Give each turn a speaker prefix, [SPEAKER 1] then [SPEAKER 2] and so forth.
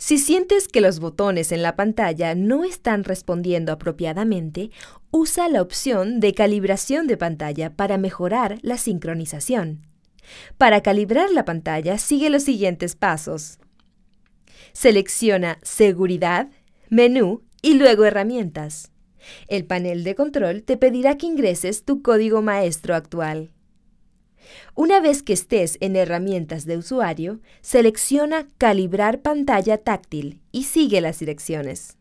[SPEAKER 1] Si sientes que los botones en la pantalla no están respondiendo apropiadamente, usa la opción de calibración de pantalla para mejorar la sincronización. Para calibrar la pantalla, sigue los siguientes pasos. Selecciona Seguridad, Menú y luego Herramientas. El panel de control te pedirá que ingreses tu código maestro actual. Una vez que estés en herramientas de usuario, selecciona Calibrar pantalla táctil y sigue las direcciones.